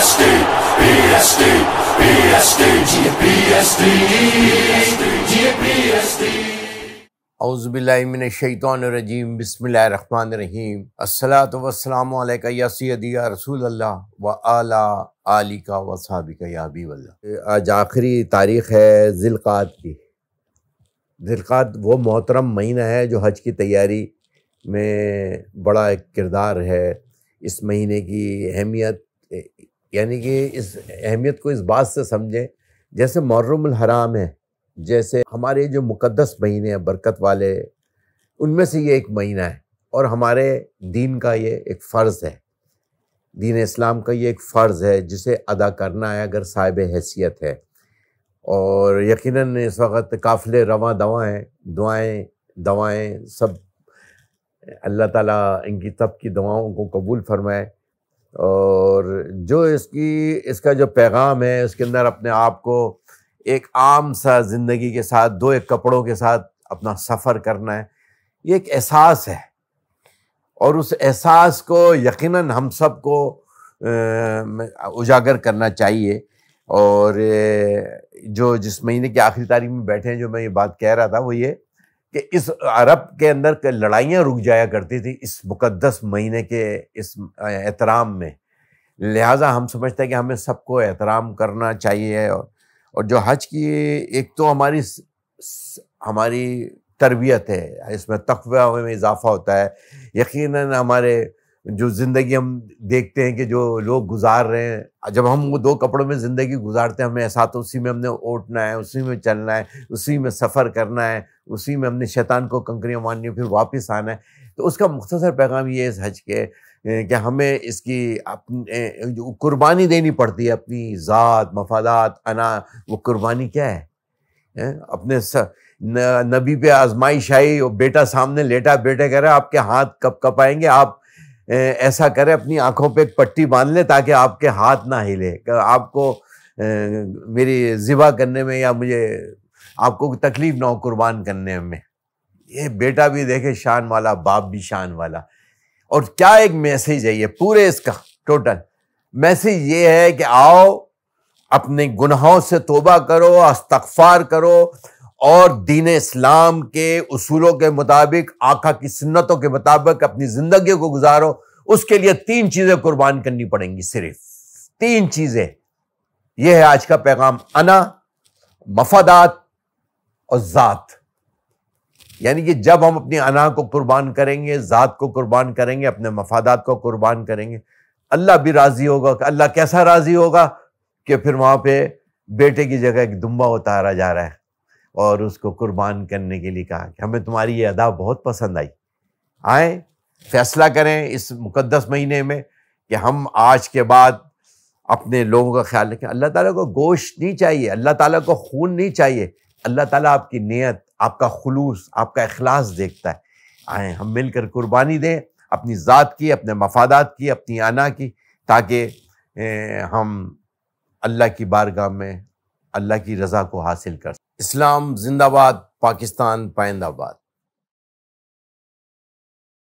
PSD, PSD, PSD, PSD, PSD. अज़बिल्लाशैतरजीम बसमीम असलात वसलाम यासी या रसूल अल्लाह व आला आली का वसाबी का याबी वल्ला आज आखिरी तारीख़ है ज़िलक़ात की ज़िलक़ात वो मोहतरम महीना है जो हज की तैयारी में बड़ा एक किरदार है इस महीने की अहमियत यानी कि इस अहमियत को इस बात से समझें जैसे मर्रम हराम है जैसे हमारे जो मुकद्दस महीने हैं बरकत वाले उनमें से ये एक महीना है और हमारे दीन का ये एक फ़र्ज़ है दीन इस्लाम का ये एक फ़र्ज़ है जिसे अदा करना है अगर साहिब हैसियत है और यकीनन इस वक्त काफ़िले रवा दवाएँ दुआएँ दवाएँ सब अल्लाह ताला इनकी तब की दवाओं को कबूल फरमाए और जो इसकी इसका जो पैगाम है इसके अंदर अपने आप को एक आम सा ज़िंदगी के साथ दो एक कपड़ों के साथ अपना सफ़र करना है ये एक एहसास है और उस एहसास को यकीनन हम सब को उजागर करना चाहिए और जो जिस महीने की आखिरी तारीख में बैठे हैं जो मैं ये बात कह रहा था वो ये कि इस अरब के अंदर लड़ाइयाँ रुक जाया करती थी इस मुक़दस महीने के इस एहतराम में लिहाजा हम समझते हैं कि हमें सबको एहतराम करना चाहिए और और जो हज की एक तो हमारी हमारी तरबियत है इसमें तकवा में इजाफा होता है यकीनन हमारे जो ज़िंदगी हम देखते हैं कि जो लोग गुजार रहे हैं जब हम वो दो कपड़ों में ज़िंदगी गुजारते हैं हमें ऐसा तो उसी में हमने ओटना है उसी में चलना है उसी में सफ़र करना है उसी में हमने शैतान को कंकरियाँ माननी फिर वापस आना है तो उसका मुख्तसर पैगाम ये है इस हज के कि हमें इसकी अपने कुर्बानी देनी पड़ती है अपनी ज़ात मफादात अना वो कुर्बानी क्या है अपने स, न, नबी पे आजमाइश आई और बेटा सामने लेटा बेटे कह हैं आपके हाथ कप आएंगे आप ऐसा करें अपनी आंखों पे एक पट्टी बांध लें ताकि आपके हाथ ना हिले आपको मेरी ज़िबा करने में या मुझे आपको तकलीफ ना हो कुर्बान करने में ये बेटा भी देखे शान वाला बाप भी शान वाला और क्या एक मैसेज है ये पूरे इसका टोटल मैसेज ये है कि आओ अपने गुनाहों से तोबा करो अस्तगफार करो और दीन इस्लाम के उसूलों के मुताबिक आका की सुन्नतों के मुताबिक अपनी जिंदगी को गुजारो उसके लिए तीन चीजें कुर्बान करनी पड़ेंगी सिर्फ तीन चीजें यह है आज का पैगाम अना मफादात और ज़ात यानी कि जब हम अपनी अना को कुर्बान करेंगे ज़ात को कुर्बान करेंगे अपने मफादात को कुर्बान करेंगे अल्लाह भी राज़ी होगा अल्लाह कैसा राज़ी होगा कि फिर वहां पे बेटे की जगह एक दुम्बा उतारा जा रहा है और उसको कुर्बान करने के लिए कहा कि हमें तुम्हारी ये अदा बहुत पसंद आई आए फैसला करें इस मुकद्दस महीने में कि हम आज के बाद अपने लोगों का ख्याल रखें अल्लाह ताला को गोश्त नहीं चाहिए अल्लाह ताला को खून नहीं चाहिए अल्लाह ताला आपकी नियत आपका खलूस आपका अखलास देखता है आए हम मिलकर कुर्बानी दें अपनी ज़ात की अपने मफादात की अपनी आना की ताकि हम अल्लाह की बारगाह में अल्लाह की रज़ा को हासिल कर इस्लाम जिंदाबाद पाकिस्तान पाइंदाबाद